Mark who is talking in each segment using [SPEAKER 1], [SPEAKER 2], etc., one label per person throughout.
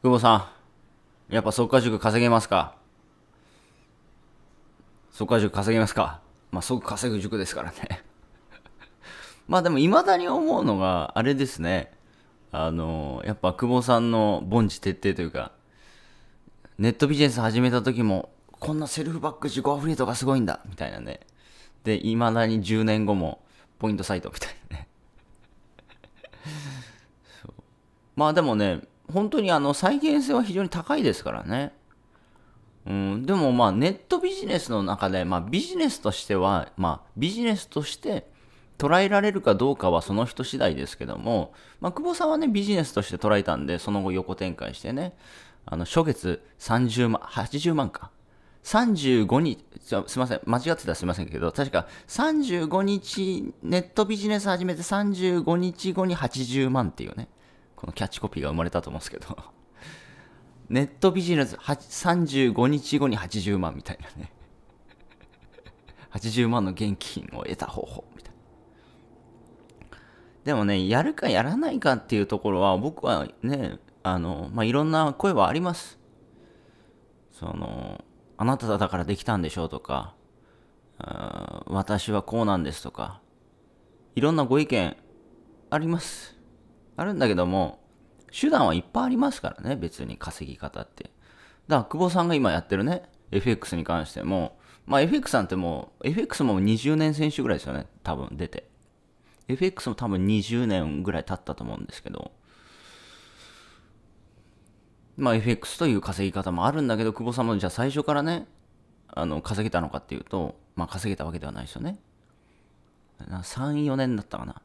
[SPEAKER 1] 久保さん、やっぱ速稼塾稼げますか速稼塾稼げますかまあ、即稼ぐ塾ですからね まあでも、未だに思うのが、あれですね。あの、やっぱ久保さんの凡事徹底というか、ネットビジネス始めた時も、こんなセルフバック自己アフリートがすごいんだみたいなね。で、未だに10年後も、ポイントサイトみたいなね まあでもね、本当にあの再現性は非常に高いですからね。うん、でもまあネットビジネスの中で、まあ、ビジネスとしては、まあ、ビジネスとして捉えられるかどうかはその人次第ですけども、まあ、久保さんはねビジネスとして捉えたんでその後横展開してねあの初月30万80万か35日、すみません、間違ってたらすみませんけど、確か35日、ネットビジネス始めて35日後に80万っていうね。このキャッチコピーが生まれたと思うんですけど ネットビジネス35日後に80万みたいなね80万の現金を得た方法みたいな。でもね、やるかやらないかっていうところは僕はね、あの、まあ、いろんな声はあります。その、あなただからできたんでしょうとか、私はこうなんですとか、いろんなご意見あります。あるんだけども、手段はいっぱいありますからね、別に稼ぎ方って。だから、久保さんが今やってるね、FX に関しても、まあ FX なんてもう、FX も20年選手ぐらいですよね、多分出て。FX も多分20年ぐらい経ったと思うんですけど、まあ FX という稼ぎ方もあるんだけど、久保さんもじゃあ最初からね、あの、稼げたのかっていうと、まあ稼げたわけではないですよね。3、4年だったかな。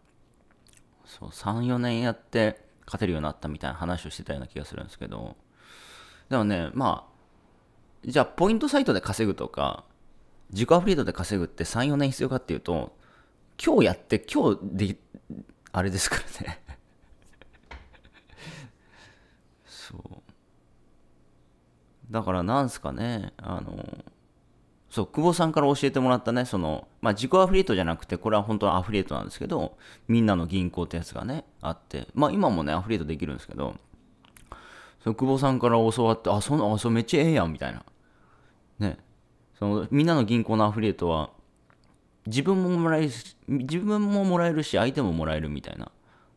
[SPEAKER 1] そう34年やって勝てるようになったみたいな話をしてたような気がするんですけどでもねまあじゃあポイントサイトで稼ぐとか自己アフリートで稼ぐって34年必要かっていうと今日やって今日であれですからね そうだからなんすかねあのそう、久保さんから教えてもらったね、その、まあ、自己アフリエイトじゃなくて、これは本当のアフリエイトなんですけど、みんなの銀行ってやつがね、あって、まあ、今もね、アフリエイトできるんですけど、その久保さんから教わって、あ、その、あ、そうめっちゃええやん、みたいな。ね。その、みんなの銀行のアフリエイトは、自分ももらえるし、自分ももらえるし、相手ももらえるみたいな。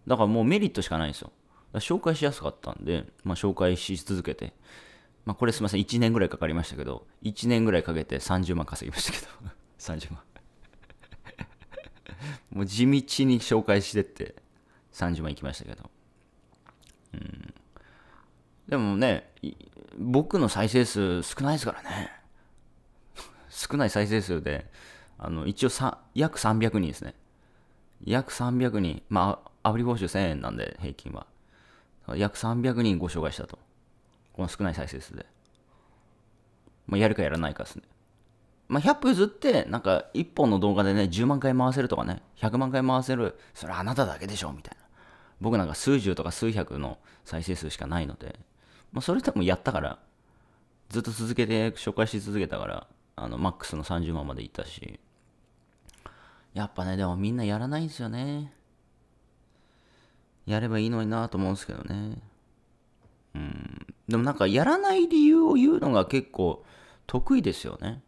[SPEAKER 1] だからもうメリットしかないんですよ。紹介しやすかったんで、まあ、紹介し続けてまあ、これすみません、1年ぐらいかかりましたけど、1年ぐらいかけて30万稼ぎましたけど、30 万 もう地道に紹介してって、30万いきましたけど。うん。でもね、僕の再生数少ないですからね。少ない再生数で、あの、一応さ約300人ですね。約300人。まあ、アプリ報酬1000円なんで、平均は。約300人ご紹介したと。この少ない再生数で。まあ、やるかやらないかですね。まあ、100歩譲って、なんか1本の動画でね、10万回回せるとかね、100万回回せる、それあなただけでしょ、みたいな。僕なんか数十とか数百の再生数しかないので、まあ、それでもやったから、ずっと続けて紹介し続けたから、あの、マックスの30万までいったし、やっぱね、でもみんなやらないんですよね。やればいいのになと思うんですけどね。でもなんかやらない理由を言うのが結構得意ですよね。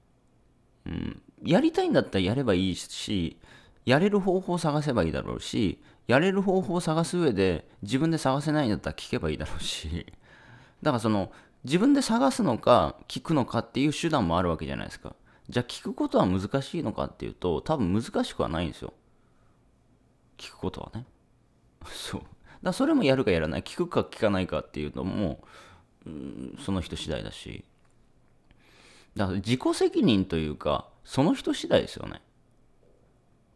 [SPEAKER 1] うん。やりたいんだったらやればいいし、やれる方法を探せばいいだろうし、やれる方法を探す上で自分で探せないんだったら聞けばいいだろうし、だからその自分で探すのか聞くのかっていう手段もあるわけじゃないですか。じゃあ聞くことは難しいのかっていうと多分難しくはないんですよ。聞くことはね。そう。だそれもやるかやらない。聞くか聞かないかっていうのもその人次第だしだから自己責任というかその人次第ですよね、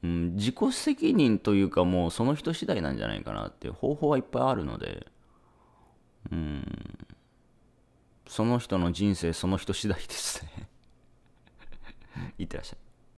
[SPEAKER 1] うん、自己責任というかもうその人次第なんじゃないかなって方法はいっぱいあるのでうんその人の人生その人次第ですね いってらっしゃい